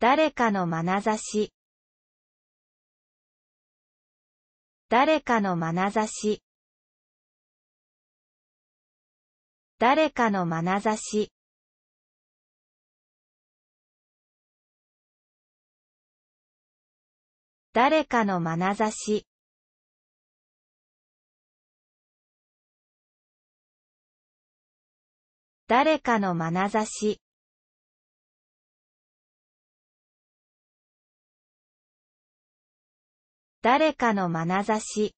誰かの眼差し誰かの眼差し誰かの眼差し誰かの眼差し誰かの眼差し誰かの眼差し